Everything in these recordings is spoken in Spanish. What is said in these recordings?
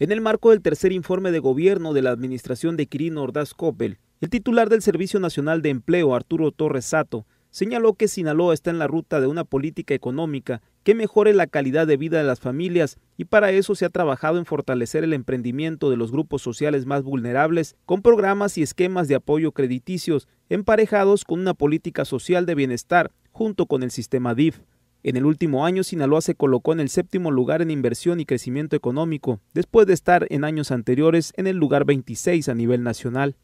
En el marco del tercer informe de gobierno de la administración de Quirino Ordaz Coppel, el titular del Servicio Nacional de Empleo, Arturo Torres Sato, señaló que Sinaloa está en la ruta de una política económica que mejore la calidad de vida de las familias y para eso se ha trabajado en fortalecer el emprendimiento de los grupos sociales más vulnerables con programas y esquemas de apoyo crediticios emparejados con una política social de bienestar junto con el sistema DIF. En el último año, Sinaloa se colocó en el séptimo lugar en inversión y crecimiento económico, después de estar en años anteriores en el lugar 26 a nivel nacional.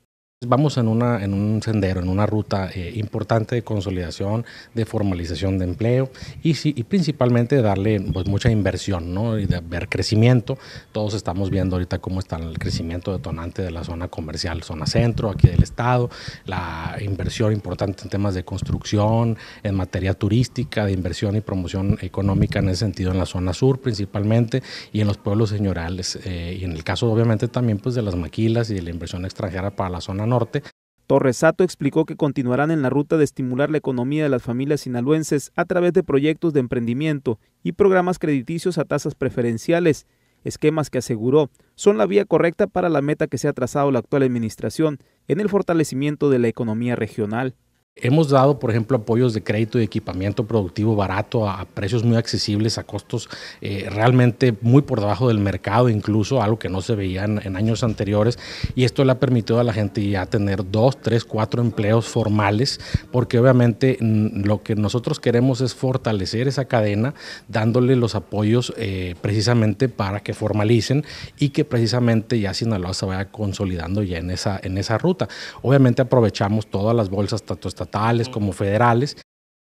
Vamos en, una, en un sendero, en una ruta eh, importante de consolidación, de formalización de empleo y, sí, y principalmente darle pues, mucha inversión ¿no? y de ver crecimiento. Todos estamos viendo ahorita cómo está el crecimiento detonante de la zona comercial, zona centro, aquí del estado, la inversión importante en temas de construcción, en materia turística, de inversión y promoción económica en ese sentido en la zona sur principalmente y en los pueblos señorales eh, y en el caso obviamente también pues, de las maquilas y de la inversión extranjera para la zona norte. Torresato explicó que continuarán en la ruta de estimular la economía de las familias sinaloenses a través de proyectos de emprendimiento y programas crediticios a tasas preferenciales, esquemas que aseguró son la vía correcta para la meta que se ha trazado la actual administración en el fortalecimiento de la economía regional. Hemos dado, por ejemplo, apoyos de crédito y equipamiento productivo barato a, precios muy accesibles, a costos eh, realmente muy por debajo del mercado, incluso algo que no se veía en, años anteriores. Y esto le ha permitido a la gente ya tener dos, tres, cuatro empleos formales, porque obviamente mm, lo que nosotros queremos es fortalecer esa cadena, dándole los apoyos eh, precisamente para que formalicen y que precisamente ya Sinaloa se vaya consolidando ya en esa, en esa ruta. Obviamente aprovechamos todas las bolsas, tanto estatales como federales.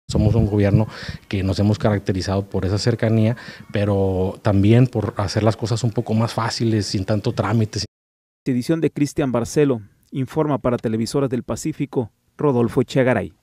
Somos un gobierno que nos hemos caracterizado por esa cercanía, pero también por hacer las cosas un poco más fáciles, sin tanto trámite. Edición de Cristian Barcelo, informa para Televisoras del Pacífico, Rodolfo Chegaray.